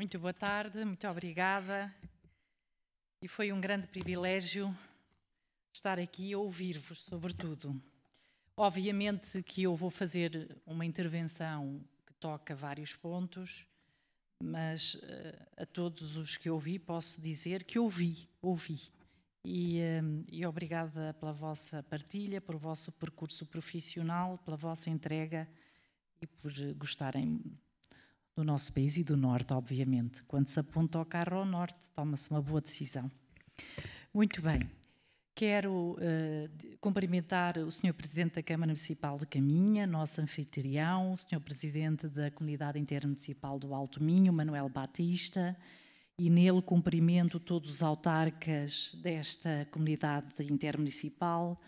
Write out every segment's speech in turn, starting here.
Muito boa tarde, muito obrigada. E foi um grande privilégio estar aqui e ouvir-vos, sobretudo. Obviamente que eu vou fazer uma intervenção que toca vários pontos, mas eh, a todos os que ouvi posso dizer que ouvi, ouvi. E, eh, e obrigada pela vossa partilha, pelo vosso percurso profissional, pela vossa entrega e por gostarem do nosso país e do Norte, obviamente. Quando se aponta o carro ao Norte, toma-se uma boa decisão. Muito bem. Quero uh, cumprimentar o Sr. Presidente da Câmara Municipal de Caminha, nosso anfitrião, o Sr. Presidente da Comunidade Intermunicipal do Alto Minho, Manuel Batista, e nele cumprimento todos os autarcas desta comunidade intermunicipal,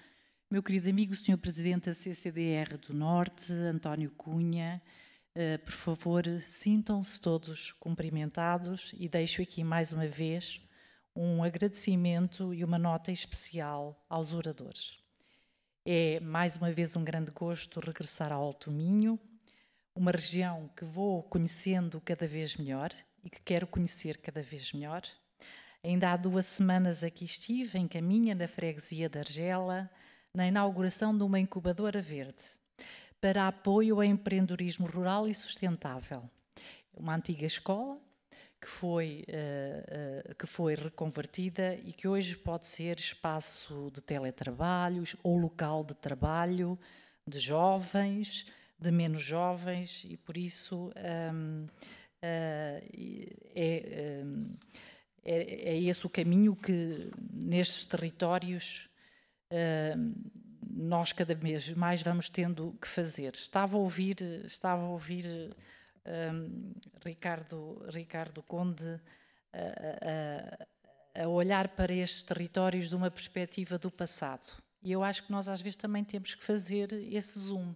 meu querido amigo, Sr. Presidente da CCDR do Norte, António Cunha, eh, por favor, sintam-se todos cumprimentados e deixo aqui mais uma vez um agradecimento e uma nota especial aos oradores. É mais uma vez um grande gosto regressar ao Alto Minho, uma região que vou conhecendo cada vez melhor e que quero conhecer cada vez melhor. Ainda há duas semanas aqui estive em Caminha, na freguesia da Argela, na inauguração de uma incubadora verde para apoio ao empreendedorismo rural e sustentável. Uma antiga escola que foi, uh, uh, que foi reconvertida e que hoje pode ser espaço de teletrabalhos ou local de trabalho de jovens, de menos jovens, e por isso um, uh, é, um, é, é, esse o caminho que nestes territórios ehm, nós cada vez mais vamos tendo que fazer. Estava a ouvir, estava a ouvir um, Ricardo, Ricardo Conde a, a, a olhar para estes territórios de uma perspectiva do passado. E eu acho que nós às vezes também temos que fazer esse zoom.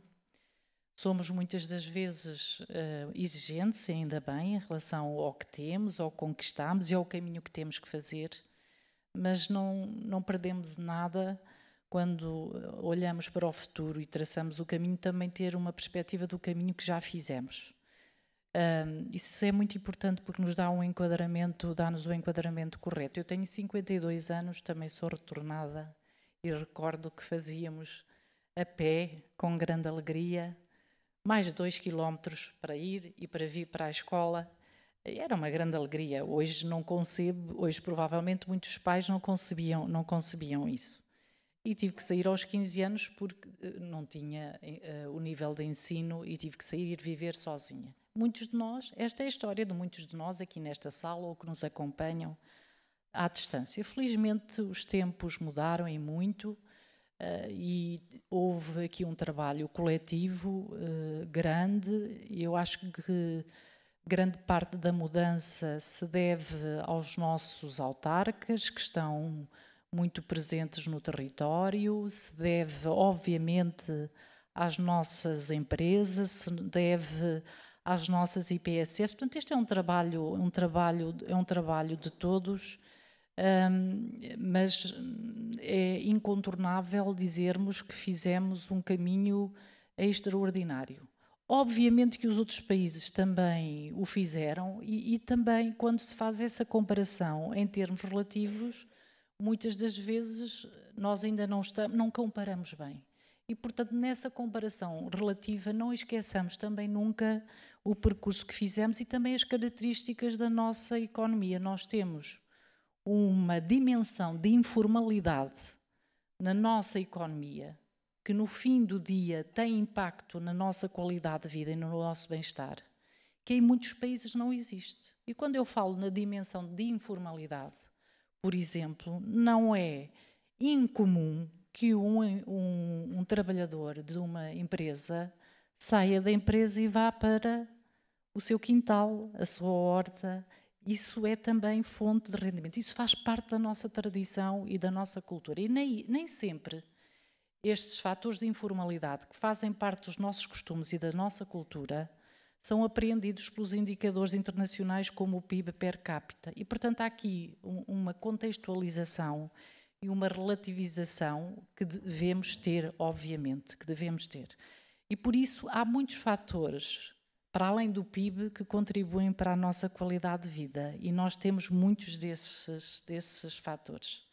Somos muitas das vezes uh, exigentes, ainda bem, em relação ao que temos, ao que conquistamos e ao caminho que temos que fazer, mas não, não perdemos nada quando eh, olhamos para o futuro e traçamos o caminho, também ter uma perspectiva do caminho que já fizemos. Um, isso é muito importante porque nos dá um enquadramento, dá-nos o um enquadramento correto. Eu tenho 52 anos, também sou retornada e recordo que fazíamos a pé, com grande alegria, mais de dois quilómetros para ir e para vir para a escola. Era uma grande alegria. Hoje não concebo, hoje provavelmente muitos pais não concebiam, não concebiam isso e tive que sair aos 15 anos porque eh, não tinha uh, o nível de ensino e tive que sair e viver sozinha. Muitos de nós, esta é a história de muitos de nós aqui nesta sala ou que nos acompanham à distância. Felizmente os tempos mudaram e muito uh, e houve aqui um trabalho coletivo uh, grande e eu acho que grande parte da mudança se deve aos nossos autarcas que estão muito presentes no território, se deve, obviamente, às nossas empresas, se deve às nossas IPSS. Portanto, este é um trabalho, um trabalho, é um trabalho de todos, hum, mas é incontornável dizermos que fizemos um caminho extraordinário. Obviamente que os outros países também o fizeram, e, e também quando se faz essa comparação em termos relativos, muitas das vezes nós ainda não, estamos, não comparamos bem. E, portanto, nessa comparação relativa, não esqueçamos também nunca o percurso que fizemos e também as características da nossa economia. Nós temos uma dimensão de informalidade na nossa economia que, no fim do dia, tem impacto na nossa qualidade de vida e no nosso bem-estar, que em muitos países não existe. E quando eu falo na dimensão de informalidade, por exemplo, não é incomum que um, um, um trabalhador de uma empresa saia da empresa e vá para o seu quintal, a sua horta. Isso é também fonte de rendimento. Isso faz parte da nossa tradição e da nossa cultura. E nem, nem sempre estes fatores de informalidade que fazem parte dos nossos costumes e da nossa cultura são apreendidos pelos indicadores internacionais como o PIB per capita. E, portanto, há aqui um, uma contextualização e uma relativização que devemos ter, obviamente, que devemos ter. E por isso há muitos fatores, para além do PIB, que contribuem para a nossa qualidade de vida. E nós temos muitos desses, desses fatores.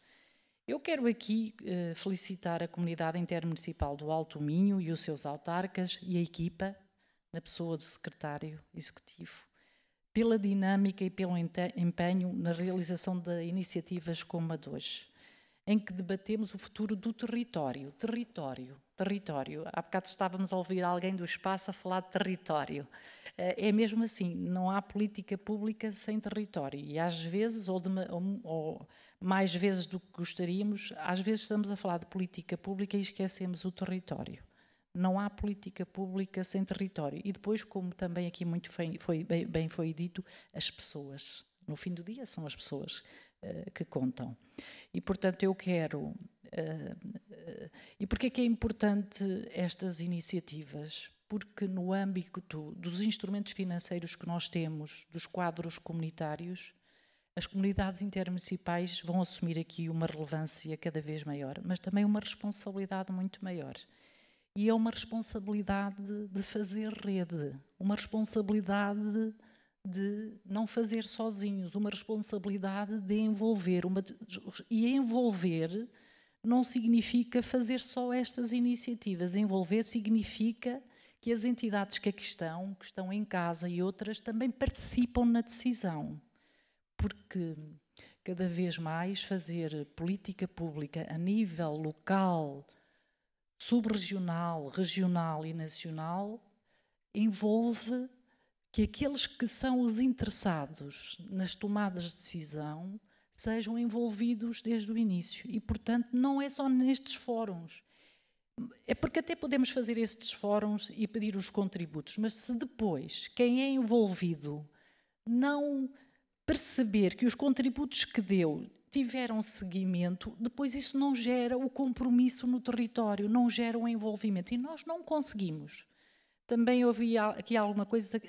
Eu quero aqui eh, felicitar a comunidade intermunicipal do Alto Minho e os seus autarcas e a equipa na pessoa do secretário executivo, pela dinâmica e pelo empenho na realização de iniciativas como a de hoje, em que debatemos o futuro do território. Território, território. Há bocado estávamos a ouvir alguém do espaço a falar de território. Eh, é mesmo assim, não há política pública sem território. E às vezes, ou, de, ou, ou mais vezes do que gostaríamos, às vezes estamos a falar de política pública e esquecemos o território. Não há política pública sem território. E depois, como também aqui muito foi, bem, bem foi dito, as pessoas. No fim do dia, são as pessoas uh, que contam. E, portanto, eu quero. Uh, uh, e porquê é que é importante estas iniciativas? Porque, no âmbito dos instrumentos financeiros que nós temos, dos quadros comunitários, as comunidades intermunicipais vão assumir aqui uma relevância cada vez maior, mas também uma responsabilidade muito maior e é uma responsabilidade de fazer rede, uma responsabilidade de não fazer sozinhos, uma responsabilidade de envolver. Uma, e envolver não significa fazer só estas iniciativas, envolver significa que as entidades que aqui estão, que estão em casa e outras, também participam na decisão. Porque cada vez mais fazer política pública a nível local, subregional, regional e nacional envolve que aqueles que são os interessados nas tomadas de decisão sejam envolvidos desde o início. E, portanto, não é só nestes fóruns. É porque até podemos fazer estes fóruns e pedir os contributos, mas se depois quem é envolvido não perceber que os contributos que deu tiveram seguimento, depois isso não gera o compromisso no território, não gera o envolvimento. E nós não conseguimos. Também ouvi aqui alguma coisa,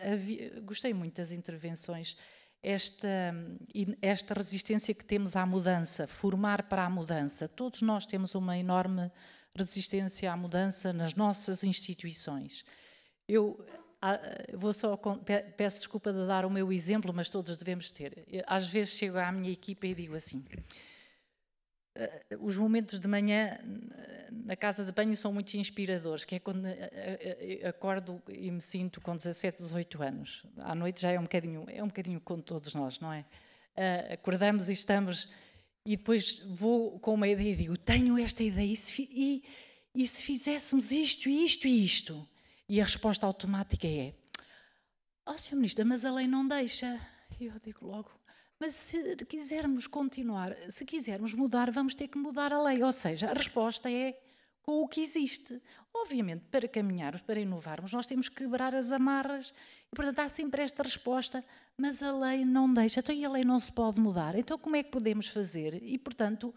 gostei muito das intervenções, esta, esta resistência que temos à mudança, formar para a mudança. Todos nós temos uma enorme resistência à mudança nas nossas instituições. Eu ah, vou só peço desculpa de dar o meu exemplo, mas todos devemos ter. Às vezes chego à minha equipa e digo assim: ah, os momentos de manhã na casa de banho são muito inspiradores, que é quando ah, acordo e me sinto com 17, 18 anos. À noite já é um bocadinho, é um bocadinho como todos nós, não é? Acordamos e estamos e depois vou com uma ideia e digo: tenho esta ideia e se, e, e se fizéssemos isto, isto e isto e a resposta automática é: Ó oh, Sr. Ministro, mas a lei não deixa. E eu digo logo: Mas se quisermos continuar, se quisermos mudar, vamos ter que mudar a lei. Ou seja, a resposta é com o que existe. Obviamente, para caminharmos, para inovarmos, nós temos que quebrar as amarras. E, portanto, há sempre esta resposta, mas a lei não deixa. Então, e a lei não se pode mudar. Então, como é que podemos fazer? E, portanto,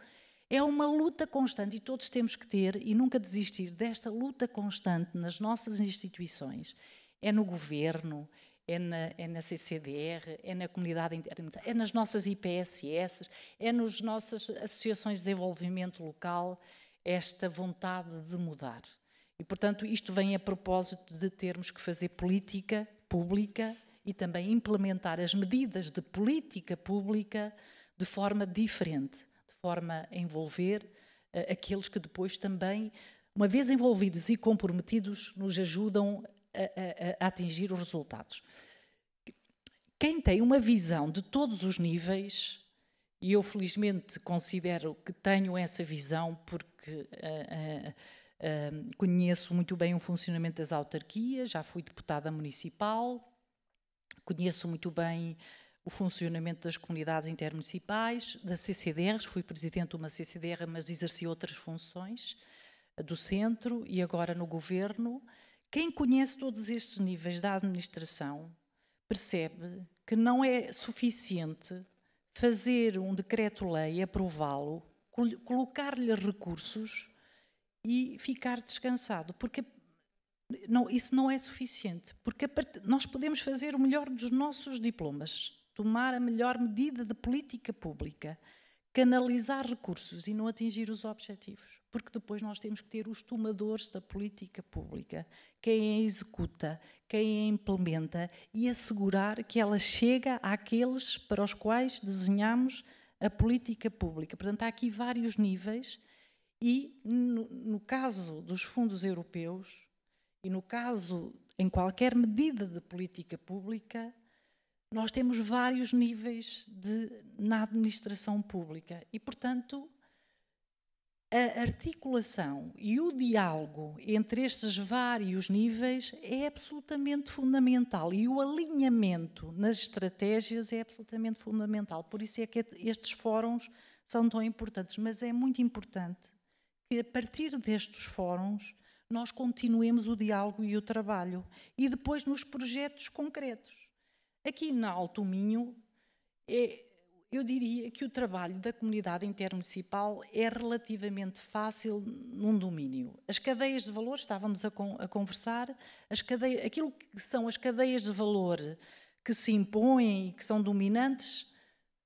é uma luta constante e todos temos que ter e nunca desistir desta luta constante nas nossas instituições. É no governo, é na, é na CCDR, é na comunidade interna, é nas nossas IPSS, é nas nossas associações de desenvolvimento local, esta vontade de mudar. E, portanto, isto vem a propósito de termos que fazer política pública e também implementar as medidas de política pública de forma diferente forma a envolver uh, aqueles que depois também, uma vez envolvidos e comprometidos, nos ajudam a, a, a atingir os resultados. Quem tem uma visão de todos os níveis, e eu felizmente considero que tenho essa visão porque uh, uh, conheço muito bem o funcionamento das autarquias, já fui deputada municipal, conheço muito bem o funcionamento das comunidades intermunicipais, das CCDRs, fui presidente de uma CCDR, mas exerci outras funções, do centro e agora no governo. Quem conhece todos estes níveis da administração percebe que não é suficiente fazer um decreto-lei, aprová-lo, colocar-lhe recursos e ficar descansado, porque não, isso não é suficiente, porque part... nós podemos fazer o melhor dos nossos diplomas, tomar a melhor medida de política pública, canalizar recursos e não atingir os objetivos. Porque depois nós temos que ter os tomadores da política pública, quem a executa, quem a implementa e assegurar que ela chega àqueles para os quais desenhamos a política pública. Portanto, há aqui vários níveis e, no, no caso dos fundos europeus e no caso em qualquer medida de política pública, nós temos vários níveis de, na administração pública e, portanto, a articulação e o diálogo entre estes vários níveis é absolutamente fundamental e o alinhamento nas estratégias é absolutamente fundamental. Por isso é que estes fóruns são tão importantes, mas é muito importante que a partir destes fóruns nós continuemos o diálogo e o trabalho e depois nos projetos concretos Aqui na Alto Minho, é, eu diria que o trabalho da comunidade intermunicipal é relativamente fácil num domínio. As cadeias de valor, estávamos a, con a conversar, as cadeias, aquilo que são as cadeias de valor que se impõem e que são dominantes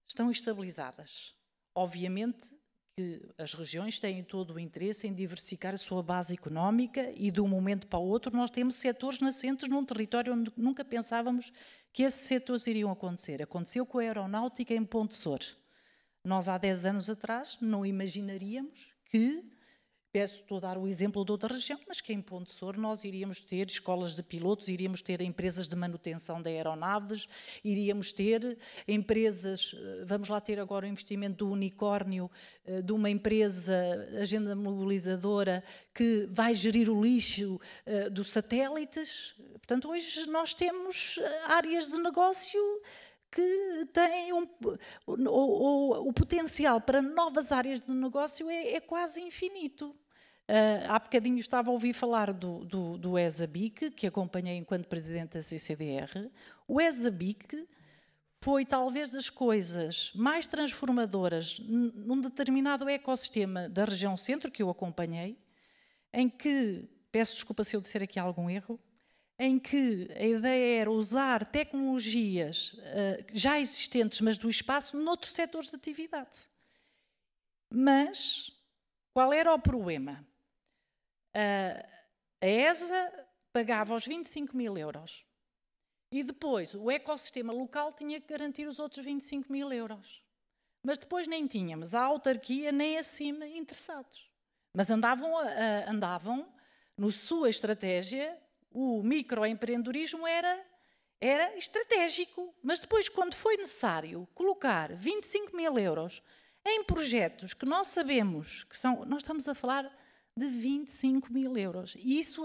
estão estabilizadas. Obviamente, que as regiões têm todo o interesse em diversificar a sua base económica e de um momento para o outro nós temos setores nascentes num território onde nunca pensávamos que esses setores iriam acontecer. Aconteceu com a aeronáutica em Pontessor. Nós há 10 anos atrás não imaginaríamos que Peço, estou a dar o exemplo de outra região, mas que em Ponte Sor nós iríamos ter escolas de pilotos, iríamos ter empresas de manutenção de aeronaves, iríamos ter eh, empresas, eh, vamos lá ter agora o investimento do unicórnio, eh, de uma empresa, agenda mobilizadora, que vai gerir o lixo dos satélites. Portanto, hoje nós temos áreas de negócio que têm um, o, o, o, potencial para novas áreas de negócio é, é quase infinito. Uh, há bocadinho estava a ouvir falar do, do, do ESABIC, que acompanhei enquanto presidente da CCDR. O ESABIC foi talvez das coisas mais transformadoras num determinado ecossistema da região centro que eu acompanhei, em que, peço desculpa se eu disser aqui algum erro, em que a ideia era usar tecnologias uh, já existentes, mas do espaço, noutros setores de atividade. Mas qual era o problema? a ESA pagava os 25 mil euros. E depois o ecossistema local tinha que garantir os outros 25 mil euros. Mas depois nem tínhamos a autarquia nem acima interessados. Mas andavam, uh, andavam no sua estratégia, o microempreendedorismo era, era estratégico. Mas depois, quando foi necessário colocar 25 mil euros em projetos que nós sabemos que são. Nós estamos a falar de 25 mil euros. E isso,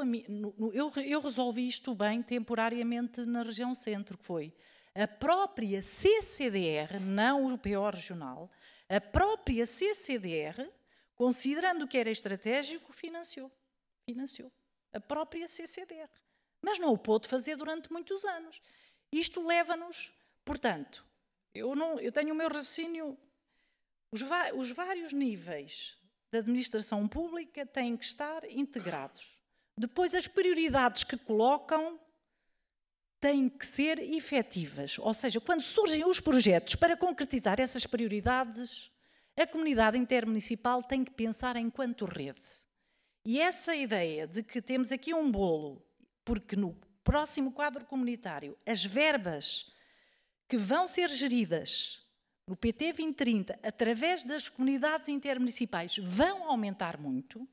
eu, resolvi isto bem temporariamente na região centro, que foi a própria CCDR, não o PO regional, a própria CCDR, considerando que era estratégico, financiou. Financiou. A própria CCDR. Mas não o pôde fazer durante muitos anos. Isto leva-nos, portanto, eu, não, eu tenho o meu raciocínio, os, os vários níveis da administração pública têm que estar integrados. Depois, as prioridades que colocam têm que ser efetivas, ou seja, quando surgem os projetos para concretizar essas prioridades, a comunidade intermunicipal tem que pensar enquanto rede. E essa ideia de que temos aqui um bolo, porque no próximo quadro comunitário as verbas que vão ser geridas no PT 2030, através das comunidades intermunicipais, vão aumentar muito.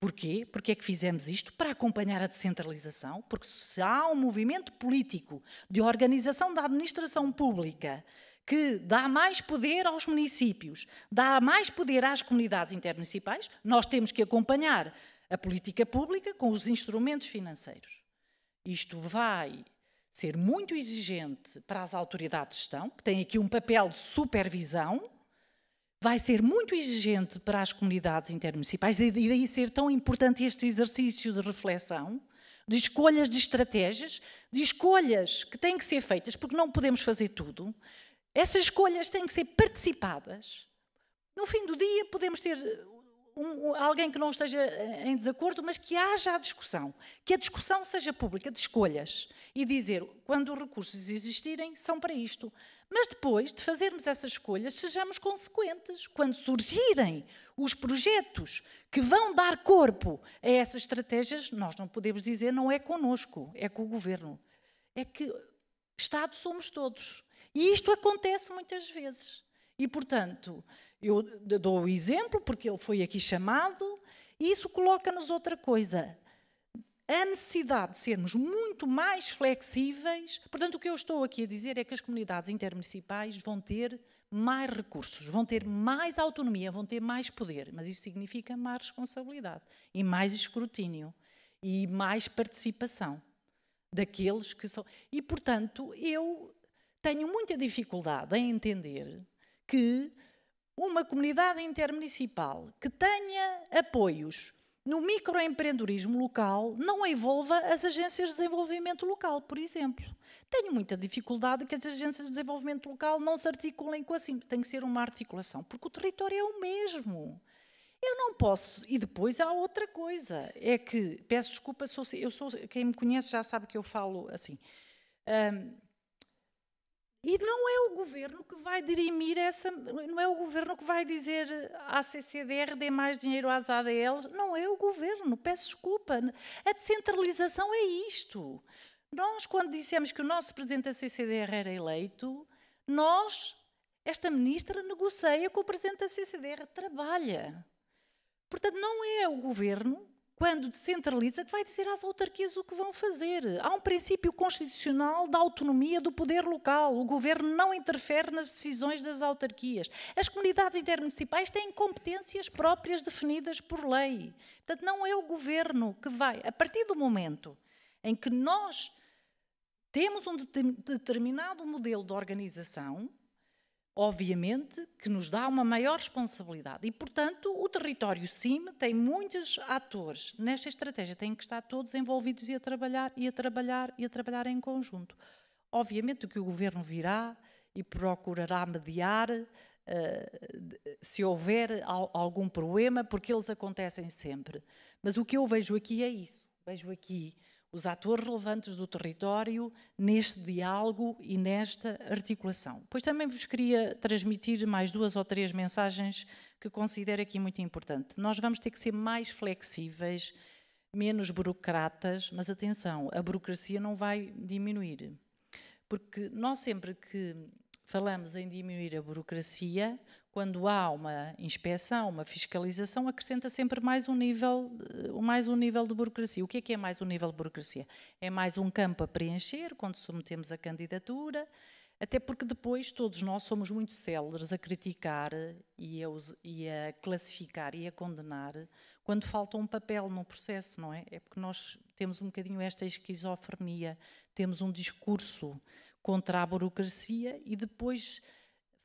Porquê? Porque é que fizemos isto? Para acompanhar a descentralização, porque se há um movimento político de organização da administração pública que dá mais poder aos municípios, dá mais poder às comunidades intermunicipais, nós temos que acompanhar a política pública com os instrumentos financeiros. Isto vai ser muito exigente para as autoridades de gestão, que têm aqui um papel de supervisão, vai ser muito exigente para as comunidades intermunicipais, e daí ser tão importante este exercício de reflexão, de escolhas de estratégias, de escolhas que têm que ser feitas, porque não podemos fazer tudo. Essas escolhas têm que ser participadas. No fim do dia, podemos ter um, alguém que não esteja eh, em desacordo, mas que haja a discussão, que a discussão seja pública, de escolhas, e dizer quando os recursos existirem, são para isto. Mas depois de fazermos essas escolhas, sejamos consequentes. Quando surgirem os projetos que vão dar corpo a essas estratégias, nós não podemos dizer não é connosco, é com o governo. É que Estado somos todos. E isto acontece muitas vezes. E, portanto, eu dou o exemplo porque ele foi aqui chamado, e isso coloca-nos outra coisa. A necessidade de sermos muito mais flexíveis. Portanto, o que eu estou aqui a dizer é que as comunidades intermunicipais vão ter mais recursos, vão ter mais autonomia, vão ter mais poder, mas isso significa mais responsabilidade e mais escrutínio e mais participação daqueles que são. E, portanto, eu tenho muita dificuldade em entender que uma comunidade intermunicipal que tenha apoios no microempreendedorismo local não envolva as agências de desenvolvimento local, por exemplo. Tenho muita dificuldade que as agências de desenvolvimento local não se articulem com a assim, tem que ser uma articulação, porque o território é o mesmo. Eu não posso. E depois há outra coisa, é que, peço desculpa, sou, eu sou, quem me conhece já sabe que eu falo assim. Hum, e não é o governo que vai dirimir essa, não é o governo que vai dizer à CCDR dê mais dinheiro às ADLs, não é o governo, peço desculpa. A descentralização é isto. Nós, quando dissemos que o nosso presidente da CCDR era eleito, nós, esta ministra, negocia com o presidente da CCDR, trabalha. Portanto, não é o governo quando descentraliza, que vai dizer às autarquias o que vão fazer. Há um princípio constitucional da autonomia do poder local. O governo não interfere nas decisões das autarquias. As comunidades intermunicipais têm competências próprias definidas por lei. Portanto, não é o governo que vai. A partir do momento em que nós temos um determinado modelo de organização, obviamente que nos dá uma maior responsabilidade. E, portanto, o território CIM tem muitos atores nesta estratégia, têm que estar todos envolvidos e a trabalhar, e a trabalhar, e a trabalhar em conjunto. Obviamente que o governo virá e procurará mediar uh, se houver al algum problema, porque eles acontecem sempre. Mas o que eu vejo aqui é isso. Vejo aqui os atores relevantes do território neste diálogo e nesta articulação. Pois também vos queria transmitir mais duas ou três mensagens que considero aqui muito importante. Nós vamos ter que ser mais flexíveis, menos burocratas, mas atenção, a burocracia não vai diminuir. Porque nós sempre que falamos em diminuir a burocracia, quando há uma inspeção, uma fiscalização, acrescenta sempre mais um nível, mais um nível de burocracia. O que é que é mais um nível de burocracia? É mais um campo a preencher quando submetemos a candidatura, até porque depois todos nós somos muito céleres a criticar e a, e a classificar e a condenar quando falta um papel no processo, não é? É porque nós temos um bocadinho esta esquizofrenia, temos um discurso contra a burocracia e depois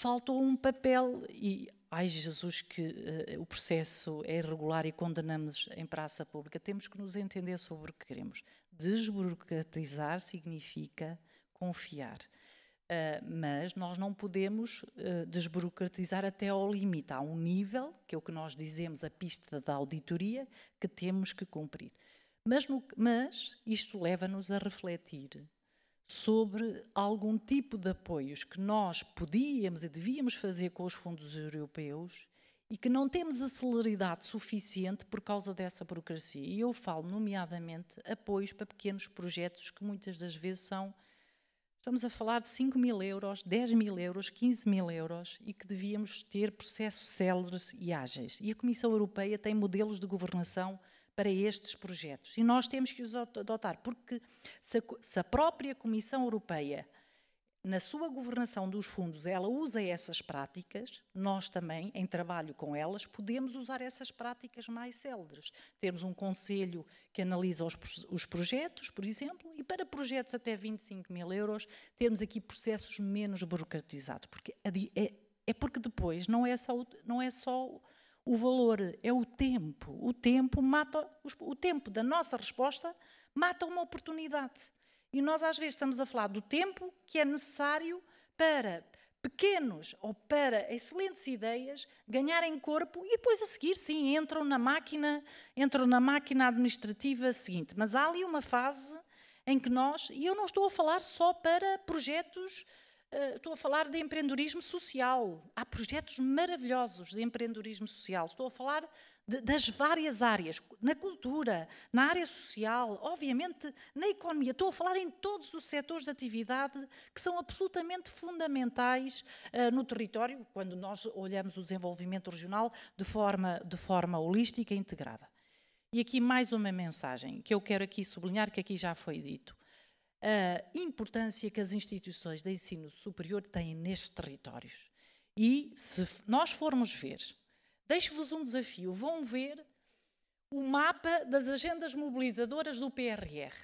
faltou um papel e ai Jesus que uh, o processo é irregular e condenamos em praça pública. Temos que nos entender sobre o que queremos. Desburocratizar significa confiar. Uh, mas nós não podemos uh, desburocratizar até ao limite. Há um nível, que é o que nós dizemos, a pista da auditoria, que temos que cumprir. Mas, no, mas isto leva-nos a refletir sobre algum tipo de apoios que nós podíamos e devíamos fazer com os fundos europeus e que não temos a celeridade suficiente por causa dessa burocracia. E eu falo, nomeadamente, apoios para pequenos projetos que muitas das vezes são. Estamos a falar de 5 mil euros, 10 mil euros, 15 mil euros e que devíamos ter processos céleres e ágeis. E a Comissão Europeia tem modelos de governação para estes projetos. E nós temos que os adotar, porque se a, se a própria Comissão Europeia, na sua governação dos fundos, ela usa essas práticas, nós também, em trabalho com elas, podemos usar essas práticas mais céleres. Temos um conselho que analisa os, os projetos, por exemplo, e para projetos até 25 mil euros, temos aqui processos menos burocratizados, porque é, é porque depois não é só, não é só o valor, é o tempo. O tempo mata o tempo da nossa resposta mata uma oportunidade. E nós às vezes estamos a falar do tempo que é necessário para pequenos ou para excelentes ideias ganharem corpo e depois a seguir sim entram na máquina, entram na máquina administrativa seguinte. Mas há ali uma fase em que nós, e eu não estou a falar só para projetos Uh, estou a falar de empreendedorismo social. Há projetos maravilhosos de empreendedorismo social. Estou a falar de, das várias áreas, na cultura, na área social, obviamente na economia. Estou a falar em todos os setores de atividade que são absolutamente fundamentais uh, no território, quando nós olhamos o desenvolvimento regional de forma, de forma holística e integrada. E aqui mais uma mensagem que eu quero aqui sublinhar, que aqui já foi dito a importância que as instituições de ensino superior têm nestes territórios. E se nós formos ver, deixo-vos um desafio, vão ver o mapa das agendas mobilizadoras do PRR.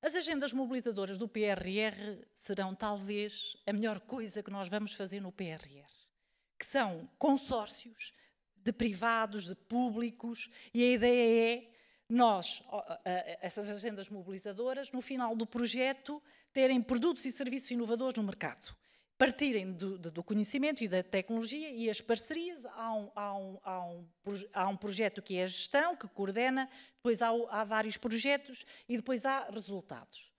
As agendas mobilizadoras do PRR serão talvez a melhor coisa que nós vamos fazer no PRR, que são consórcios de privados, de públicos, e a ideia é nós, essas agendas mobilizadoras, no final do projeto, terem produtos e serviços inovadores no mercado. Partirem do, do conhecimento e da tecnologia e as parcerias. Há um, há, um, há, um, há um, projeto que é a gestão, que coordena, depois há vários projetos e depois há resultados.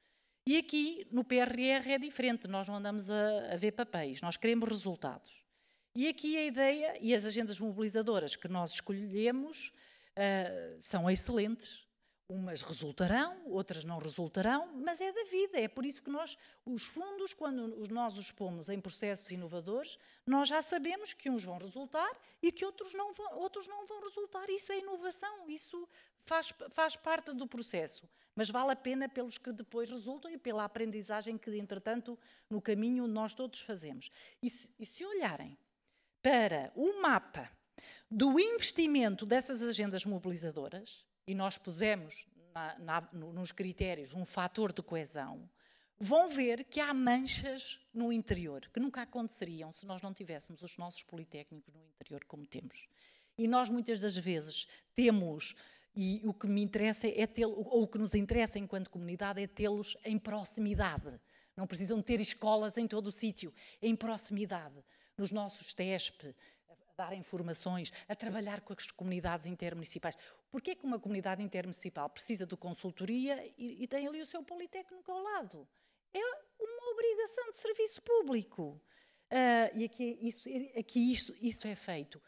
E aqui, no PRR, é diferente, nós não andamos a, a, ver papéis, nós queremos resultados. E aqui a ideia e as agendas mobilizadoras que nós escolhemos uh, são excelentes. Umas resultarão, outras não resultarão, mas é da vida. É por isso que nós, os fundos, quando nós os pomos em processos inovadores, nós já sabemos que uns vão resultar e que outros não vão, outros não vão resultar. Isso é inovação, isso faz, faz parte do processo. Mas vale a pena pelos que depois resultam e pela aprendizagem que, entretanto, no caminho nós todos fazemos. E se, e se olharem para o mapa do investimento dessas agendas mobilizadoras, e nós pusemos na, na, nos critérios um fator de coesão, vão ver que há manchas no interior, que nunca aconteceriam se nós não tivéssemos os nossos politécnicos no interior como temos. E nós muitas das vezes temos, e o que me interessa é tê ou o que nos interessa enquanto comunidade é tê-los em proximidade. Não precisam ter escolas em todo o sítio, em proximidade, nos nossos TESP, dar informações, a trabalhar com as comunidades intermunicipais. Porquê que uma comunidade intermunicipal precisa de consultoria e, e tem ali o seu Politécnico ao lado? É uma obrigação de serviço público. Uh, e aqui, isso, aqui isso, isso é feito.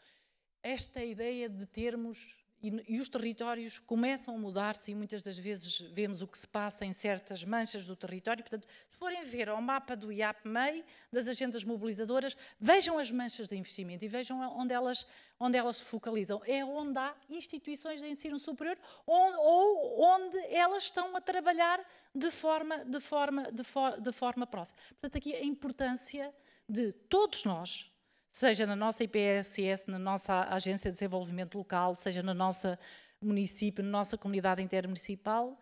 Esta ideia de termos e, e, os territórios começam a mudar-se e muitas das vezes vemos o que se passa em certas manchas do território. Portanto, se forem ver ao mapa do IAPMEI, das agendas mobilizadoras, vejam as manchas de investimento e vejam onde elas, onde elas se focalizam. É onde há instituições de ensino superior onde, ou onde elas estão a trabalhar de forma, de forma, de, for, de forma próxima. Portanto, aqui a importância de todos nós, seja na nossa IPSS, na nossa Agência de Desenvolvimento Local, seja na nossa município, na nossa comunidade intermunicipal,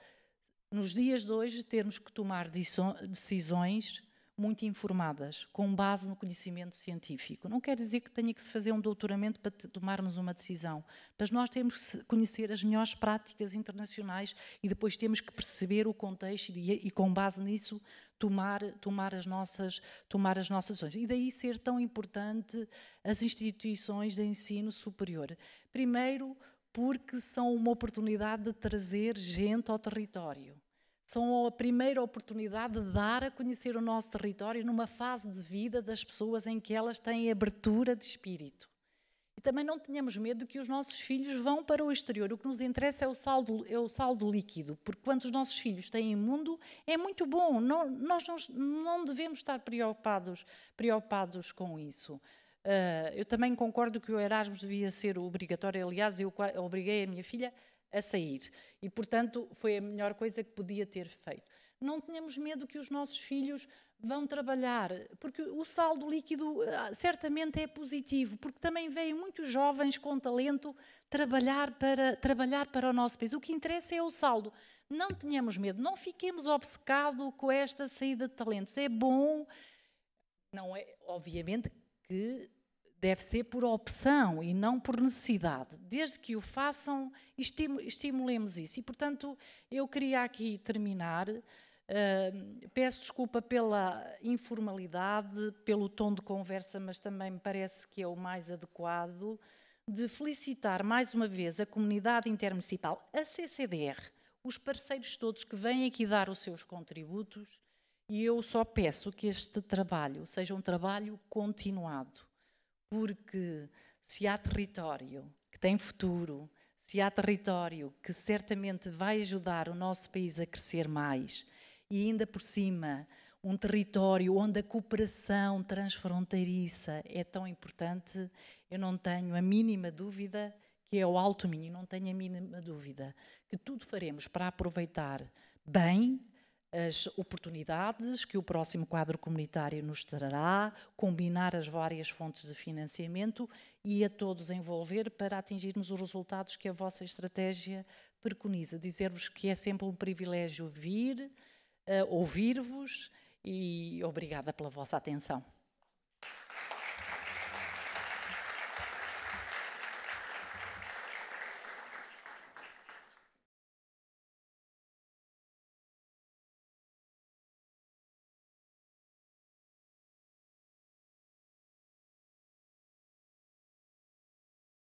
nos dias de hoje temos que tomar decisões muito informadas, com base no conhecimento científico. Não quer dizer que tenha que se fazer um doutoramento para tomarmos uma decisão, mas nós temos que conhecer as melhores práticas internacionais e depois temos que perceber o contexto e, e com base nisso, tomar, tomar, as nossas, tomar as nossas ações. E daí ser tão importante as instituições de ensino superior. Primeiro, porque são uma oportunidade de trazer gente ao território são a primeira oportunidade de dar a conhecer o nosso território numa fase de vida das pessoas em que elas têm abertura de espírito. E também não tenhamos medo que os nossos filhos vão para o exterior. O que nos interessa é o saldo, é o saldo líquido, porque quando os nossos filhos têm mundo, é muito bom. Não, nós não, não, devemos estar preocupados, preocupados com isso. Uh, eu também concordo que o Erasmus devia ser obrigatório. Aliás, eu obriguei a minha filha a sair. E, portanto, foi a melhor coisa que podia ter feito. Não tenhamos medo que os nossos filhos vão trabalhar, porque o saldo líquido ah, certamente é positivo, porque também vêm muitos jovens com talento trabalhar para, trabalhar para o nosso país. O que interessa é o saldo. Não tenhamos medo, não fiquemos obcecados com esta saída de talentos. É bom, não é, obviamente que deve ser por opção e não por necessidade. Desde que o façam, estimulemos isso. E, portanto, eu queria aqui terminar. Uh, peço desculpa pela informalidade, pelo tom de conversa, mas também me parece que é o mais adequado, de felicitar mais uma vez a comunidade intermunicipal, a CCDR, os parceiros todos que vêm aqui dar os seus contributos, e eu só peço que este trabalho seja um trabalho continuado porque se há território que tem futuro, se há território que certamente vai ajudar o nosso país a crescer mais, e ainda por cima, um território onde a cooperação transfronteiriça é tão importante, eu não tenho a mínima dúvida que é o Alto Minho, não tenho a mínima dúvida que tudo faremos para aproveitar bem as oportunidades que o próximo quadro comunitário nos trará, combinar as várias fontes de financiamento e a todos envolver para atingirmos os resultados que a vossa estratégia preconiza. Dizer-vos que é sempre um privilégio vir, uh, ouvir-vos e obrigada pela vossa atenção.